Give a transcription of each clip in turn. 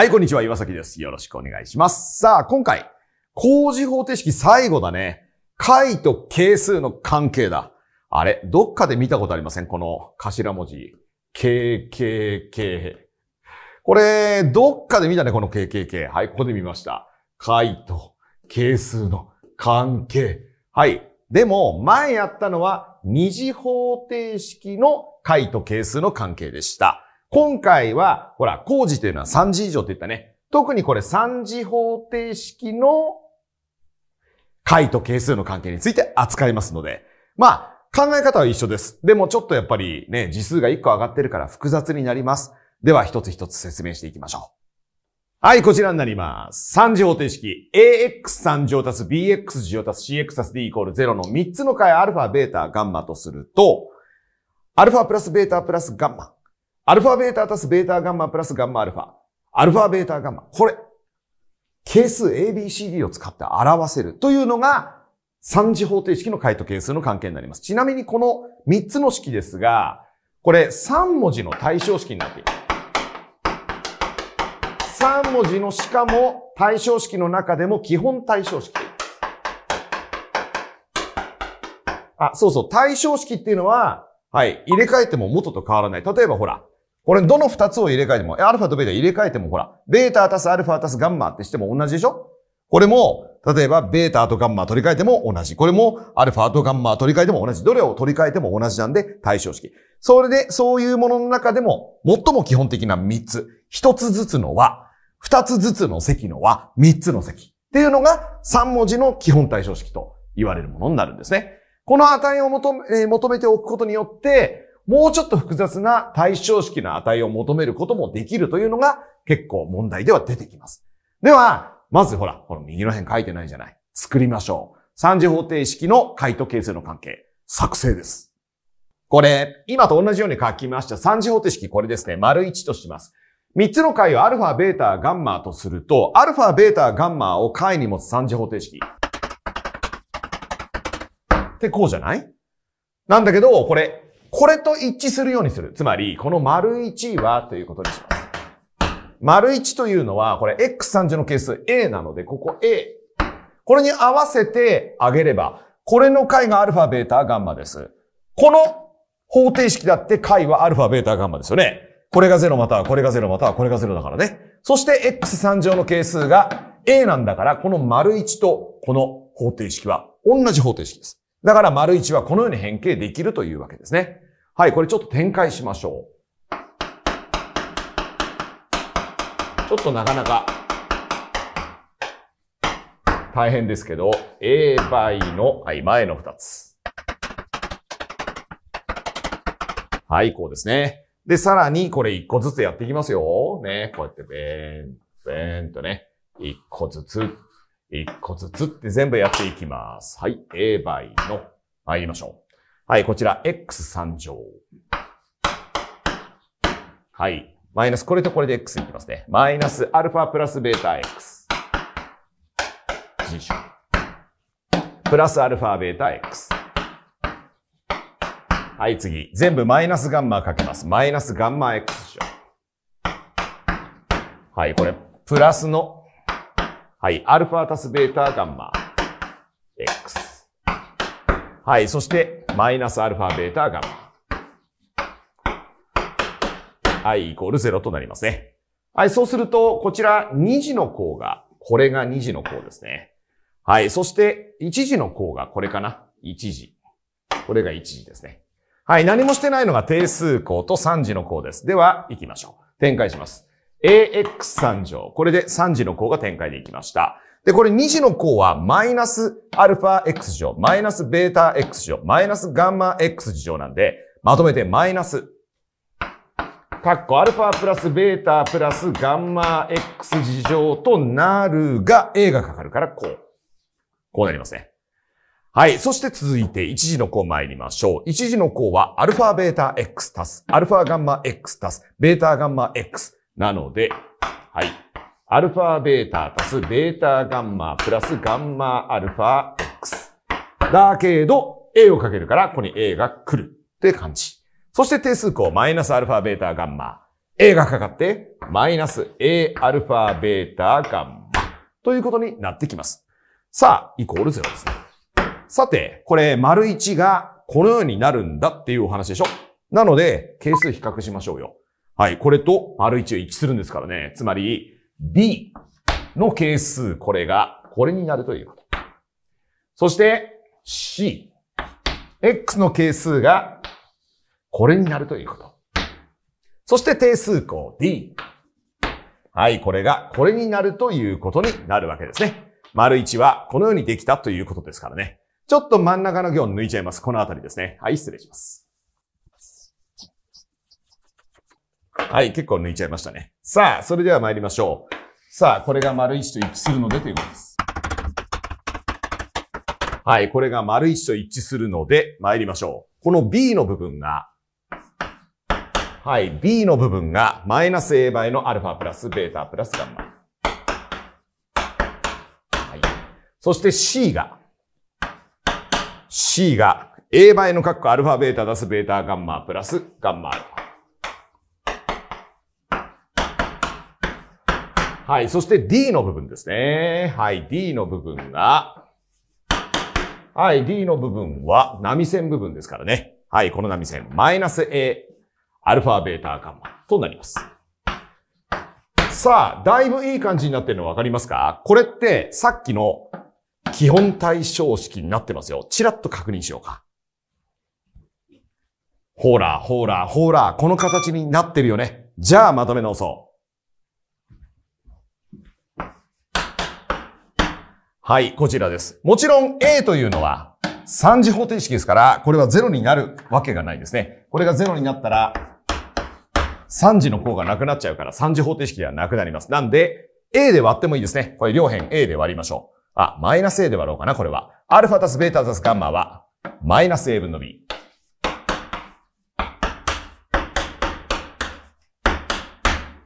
はい、こんにちは、岩崎です。よろしくお願いします。さあ、今回、工事方程式最後だね。解と係数の関係だ。あれ、どっかで見たことありませんこの頭文字。KKK。これ、どっかで見たね、この KKK。はい、ここで見ました。解と係数の関係。はい。でも、前やったのは二次方程式の解と係数の関係でした。今回は、ほら、工事というのは3次以上って言ったね。特にこれ3次方程式の解と係数の関係について扱いますので。まあ、考え方は一緒です。でもちょっとやっぱりね、次数が1個上がってるから複雑になります。では一つ一つ説明していきましょう。はい、こちらになります。3次方程式。ax3 乗足す bx 乗足す cx 足す d イコール0の3つの解アルファ、ベータ、ガンマとすると、アルファプラスベータプラスガンマアルファベータ足すベータガンマプラスガンマアルファ。アルファベータガンマ。これ、係数 ABCD を使って表せるというのが、3次方程式の解と係数の関係になります。ちなみにこの3つの式ですが、これ3文字の対称式になっています。3文字のしかも対称式の中でも基本対称式。あ、そうそう。対称式っていうのは、はい。入れ替えても元と変わらない。例えばほら、これどの2つを入れ替えても、アルファとベータ入れ替えてもほら、ベータ足すアルファ足すガンマってしても同じでしょこれも、例えばベータとガンマ取り替えても同じ。これもアルファとガンマ取り替えても同じ。どれを取り替えても同じなんで対称式。それで、そういうものの中でも、最も基本的な3つ。1つずつの和、2つずつの積の和、3つの積。っていうのが3文字の基本対称式と言われるものになるんですね。この値を求め,、え求めておくことによって、もうちょっと複雑な対象式の値を求めることもできるというのが結構問題では出てきます。では、まずほら、この右の辺書いてないじゃない。作りましょう。三次方程式の解と係数の関係。作成です。これ、今と同じように書きました三次方程式、これですね。丸1とします。3つの解をアルファ、ベータ、ガンマとすると、アルファ、ベータ、ガンマを解に持つ三次方程式。ってこうじゃないなんだけど、これ、これと一致するようにする。つまり、この丸1はということにします。丸1というのは、これ X3 乗の係数 A なので、ここ A。これに合わせてあげれば、これの解がアルファ、ベータ、ガンマです。この方程式だって解はアルファ、ベータ、ガンマですよね。これが0またはこれが0またはこれが0だからね。そして X3 乗の係数が A なんだから、この丸1とこの方程式は同じ方程式です。だから丸1はこのように変形できるというわけですね。はい、これちょっと展開しましょう。ちょっとなかなか大変ですけど、A 倍の、はい、前の2つ。はい、こうですね。で、さらにこれ1個ずつやっていきますよ。ね、こうやって、べーん、べーんとね、1個ずつ一個ずつって全部やっていきます。はい。A 倍の。参りましょう。はい、こちら、x3 乗。はい。マイナス、これとこれで x いきますね。マイナス、アルファプラスベータ x。人種。プラスアルファベータ x。はい、次。全部マイナスガンマかけます。マイナスガンマ x 乗。はい、これ、プラスのはい。アルファ足すベータガンマ X。はい。そして、マイナスアルファベータガンマ。はい。イコール0となりますね。はい。そうすると、こちら2次の項が、これが2次の項ですね。はい。そして、1次の項がこれかな。1次。これが1次ですね。はい。何もしてないのが定数項と3次の項です。では、行きましょう。展開します。AX3 乗。これで3次の項が展開できました。で、これ2次の項は、マイナスアルファ X 乗、マイナスベータ X 乗、マイナスガンマ X 乗なんで、まとめてマイナスかっこアルファプラスベータプラスガンマ X 乗となるが、A がかかるからこう。こうなりますね。はい。そして続いて1次の項参りましょう。1次の項はアルファベータ X 足す、アルファガンマ X 足す、ベータガンマ X。なので、はい。アルファベータ足すベータガンマプラスガンマアルファ X。だけど、A をかけるから、ここに A が来るって感じ。そして定数項、マイナスアルファベータガンマ。A がかかって、マイナス A アルファベータガンマ。ということになってきます。さあ、イコール0ですね。さて、これ、丸1がこのようになるんだっていうお話でしょなので、係数比較しましょうよ。はい、これと丸1を一致するんですからね。つまり、B の係数、これが、これになるということ。そして、C。X の係数が、これになるということ。そして定数項 D。はい、これが、これになるということになるわけですね。丸1は、このようにできたということですからね。ちょっと真ん中の行抜いちゃいます。このあたりですね。はい、失礼します。はい、結構抜いちゃいましたね。さあ、それでは参りましょう。さあ、これが丸1と一致するのでということです。はい、これが丸1と一致するので参りましょう。この B の部分が、はい、B の部分がマイナス A 倍のアルファプラスベータプラスガンマ。はい。そして C が、C が A 倍の括弧アルファベータ出すベータガンマプラスガンマアルファ。はい。そして D の部分ですね。はい。D の部分が、はい。D の部分は波線部分ですからね。はい。この波線、マイナス A、アルファ、ベータ、カンマとなります。さあ、だいぶいい感じになってるのわかりますかこれってさっきの基本対称式になってますよ。ちらっと確認しようか。ほら、ほら、ほら、この形になってるよね。じゃあまとめ直そう。はい、こちらです。もちろん A というのは3次方程式ですから、これは0になるわけがないですね。これが0になったら、3次の項がなくなっちゃうから3次方程式ではなくなります。なんで、A で割ってもいいですね。これ両辺 A で割りましょう。あ、マイナス A で割ろうかな、これは。アルファたすベータたすガンマは、マイナス A 分の B。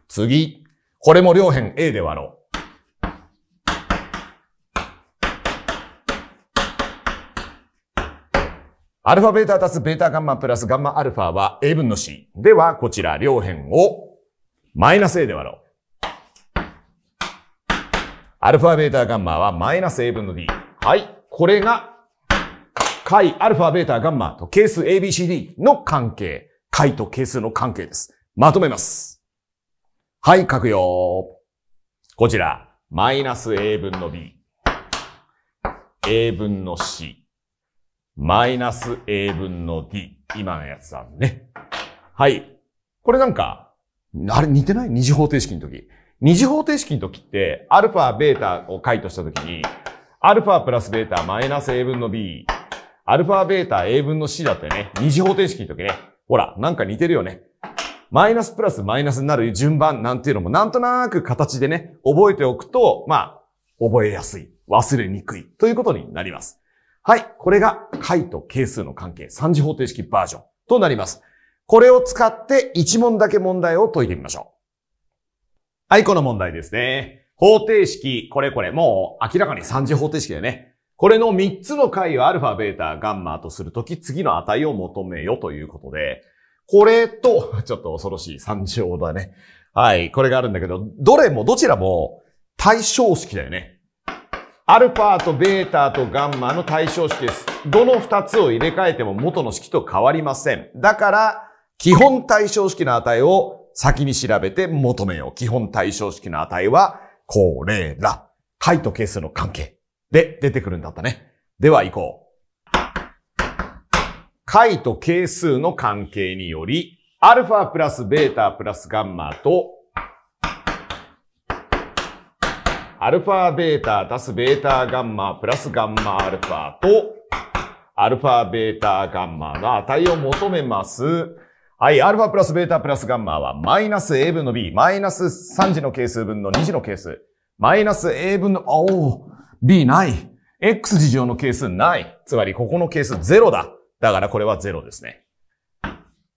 次。これも両辺 A で割ろう。アルファベータ足すベータガンマプラスガンマアルファは A 分の C。では、こちら両辺をマイナス A で割ろう。アルファベータガンマはマイナス A 分の D。はい。これが、解アルファベータガンマと係数 ABCD の関係。解と係数の関係です。まとめます。はい、書くよ。こちら、マイナス A 分の B。A 分の C。マイナス A 分の D。今のやつだね。はい。これなんか、あれ似てない二次方程式の時。二次方程式の時って、アルファ、ベータを解とした時に、アルファプラスベータマイナス A 分の B、アルファ、ベータ A 分の C だったよね。二次方程式の時ね。ほら、なんか似てるよね。マイナスプラスマイナスになる順番なんていうのもなんとなく形でね、覚えておくと、まあ、覚えやすい、忘れにくいということになります。はい。これが解と係数の関係、三次方程式バージョンとなります。これを使って1問だけ問題を解いてみましょう。はい、この問題ですね。方程式、これこれ、もう明らかに三次方程式だよね。これの3つの解をアルファ、ベータ、ガンマとするとき、次の値を求めよということで、これと、ちょっと恐ろしい三乗だね。はい、これがあるんだけど、どれもどちらも対称式だよね。アルファとベータとガンマの対称式です。どの2つを入れ替えても元の式と変わりません。だから、基本対称式の値を先に調べて求めよう。基本対称式の値は、これら。解と係数の関係。で、出てくるんだったね。では行こう。解と係数の関係により、アルファプラスベータプラスガンマとアルファベータ足すベータガンマプラスガンマアルファと、アルファベータガンマの値を求めます。はい、アルファプラスベータプラスガンマはマイナス a 分の b、マイナス3次の係数分の2次の係数、マイナス a 分の、お b ない。x 次乗の係数ない。つまり、ここの係数0だ。だからこれは0ですね。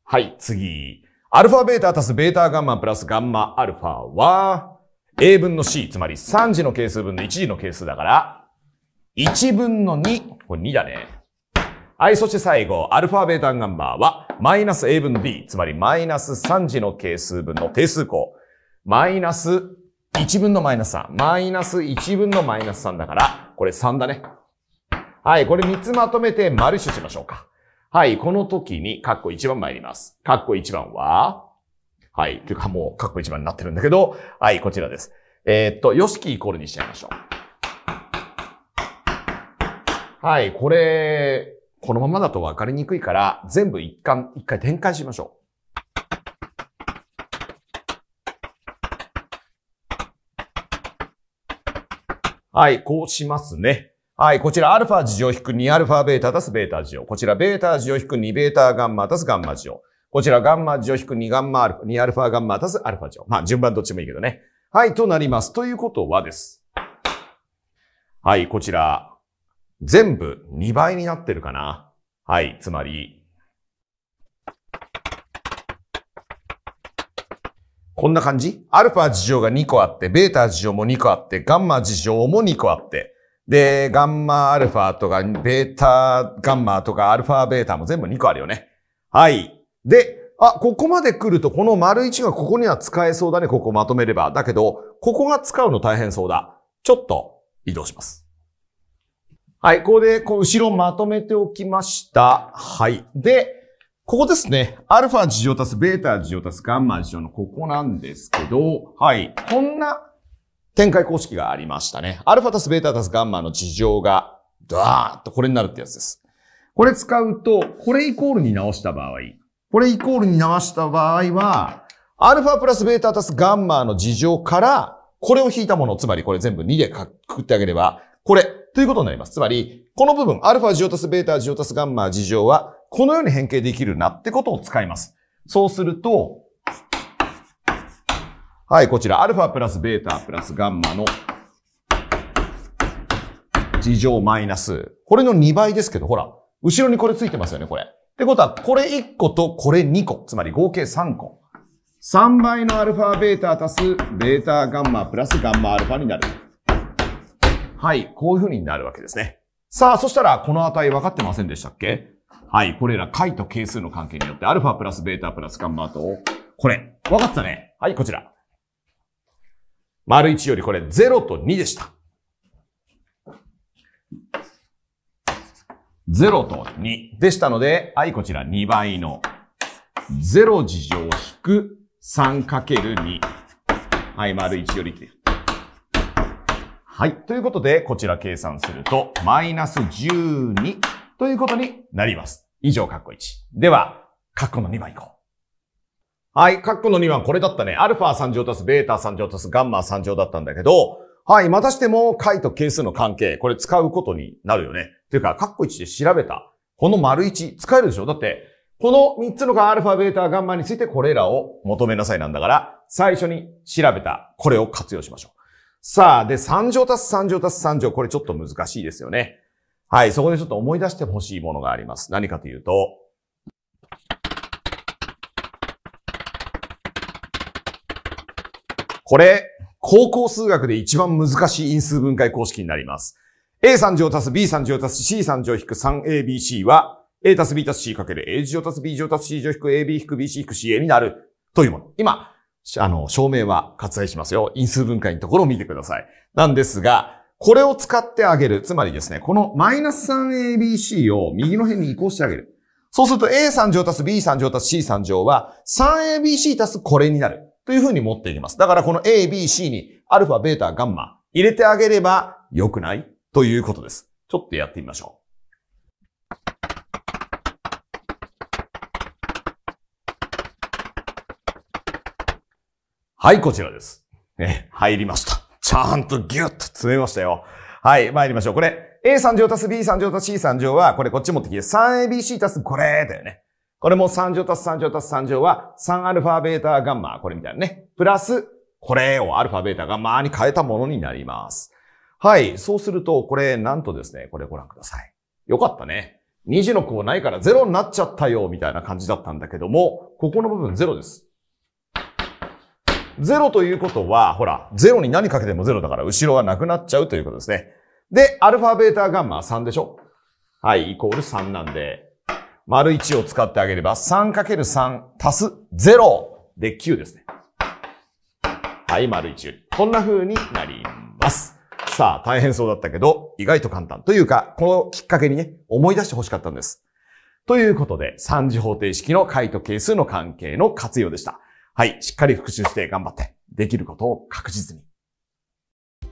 はい、次。アルファベータ足すベータガンマプラスガンマアルファは、A 分の C、つまり3次の係数分の1次の係数だから、1分の2、これ2だね。はい、そして最後、アルファベータンガンマーは、マイナス A 分の B、つまりマイナス3次の係数分の定数項、マイナス1分のマイナス3、マイナス1分のマイナス3だから、これ3だね。はい、これ3つまとめて丸一しましょうか。はい、この時に、カッコ1番参ります。カッコ1番は、はい。というかもう、過去一番になってるんだけど、はい、こちらです。えー、っと、よしきイコールにしちゃいましょう。はい、これ、このままだと分かりにくいから、全部一貫、一回展開しましょう。はい、こうしますね。はい、こちら、アルファ事情引く2アルファベータ足すベータ事情。こちら、ベータ事情引く2ベータガンマ足すガンマ事情。こちらガンマ上引く2ガンマアルファ、2アルファガンマ足すアルファ乗。まあ順番どっちもいいけどね。はい、となります。ということはです。はい、こちら。全部2倍になってるかな。はい、つまり、こんな感じアルファ事情が2個あって、ベータ事情も2個あって、ガンマ事情も2個あって。で、ガンマアルファとか、ベータガンマとか、アルファベータも全部2個あるよね。はい。で、あ、ここまで来るとこの丸1がここには使えそうだね、ここまとめれば。だけど、ここが使うの大変そうだ。ちょっと移動します。はい、ここで、こう、後ろまとめておきました。はい。で、ここですね。アルファ事乗足す、ベータ事乗足す、ガンマ事乗のここなんですけど、はい。こんな展開公式がありましたね。アルファ足す、ベータ足す、ガンマの事乗が、ダーッとこれになるってやつです。これ使うと、これイコールに直した場合、これイコールに流した場合は、アルファプラスベータ足すガンマの事情から、これを引いたもの、つまりこれ全部2でくくってあげれば、これ、ということになります。つまり、この部分、アルファジオタスベータジオタスガンマ事情は、このように変形できるなってことを使います。そうすると、はい、こちら、アルファプラスベータプラスガンマの事情マイナス。これの2倍ですけど、ほら、後ろにこれついてますよね、これ。ってことは、これ1個とこれ2個、つまり合計3個。3倍のアルファベータ足す、ベータガンマプラスガンマアルファになる。はい、こういう風になるわけですね。さあ、そしたら、この値分かってませんでしたっけはい、これら解と係数の関係によって、アルファプラスベータプラスガンマと、これ、分かったね。はい、こちら。丸1よりこれ0と2でした。0と2でしたので、はい、こちら2倍の0次乗引く 3×2。はい、丸1より9。はい。ということで、こちら計算すると、マイナス12ということになります。以上、カッコ1。では、カッコの2番いこう。はい。カッコの2番これだったね。アルファ3乗足す、ベータ3乗足す、ガンマ3乗だったんだけど、はい、またしても解と係数の関係、これ使うことになるよね。というか、カッコ1で調べた、この丸1使えるでしょだって、この3つのがアルファ、ベータ、ガンマについてこれらを求めなさいなんだから、最初に調べた、これを活用しましょう。さあ、で、3乗足す3乗足す3乗、これちょっと難しいですよね。はい、そこでちょっと思い出してほしいものがあります。何かというと、これ、高校数学で一番難しい因数分解公式になります。A3 乗足す B3 乗足す C3 乗引く 3ABC は A 足す B 足す C かける A 乗足す B 乗足す C 乗引く AB 引く BC 引く CA になるというもの。今、あの、証明は割愛しますよ。因数分解のところを見てください。なんですが、これを使ってあげる。つまりですね、このマイナス 3ABC を右の辺に移行してあげる。そうすると A3 乗足す B3 乗足す C3 乗は 3ABC 足すこれになる。というふうに持っていきます。だからこの A、B、C にアルファ、ベータ、ガンマ入れてあげれば良くないということです。ちょっとやってみましょう。はい、こちらです。ね、入りました。ちゃんとギュッと詰めましたよ。はい、参りましょう。これ、A3 乗足す B3 乗足す C3 乗は、これこっち持ってきて、3ABC 足すこれだよね。これも3乗足す3乗足す3乗は3ァベータガンマ、これみたいなね。プラス、これをアルファベータガンマに変えたものになります。はい。そうすると、これ、なんとですね、これご覧ください。よかったね。2次の項ないから0になっちゃったよ、みたいな感じだったんだけども、ここの部分0です。0ということは、ほら、0に何かけても0だから後ろがなくなっちゃうということですね。で、アルファベータガンマ3でしょはい、イコール3なんで、丸1を使ってあげれば、3×3 足す0で9ですね。はい、丸1こんな風になります。さあ、大変そうだったけど、意外と簡単。というか、このきっかけにね、思い出してほしかったんです。ということで、3次方程式の解と係数の関係の活用でした。はい、しっかり復習して頑張って、できることを確実に。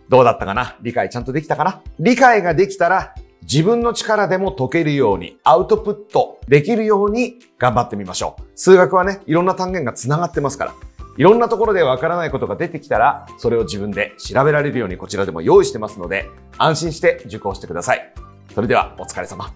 どうだったかな理解ちゃんとできたかな理解ができたら、自分の力でも解けるようにアウトプットできるように頑張ってみましょう。数学はね、いろんな単元が繋がってますから。いろんなところでわからないことが出てきたら、それを自分で調べられるようにこちらでも用意してますので、安心して受講してください。それではお疲れ様。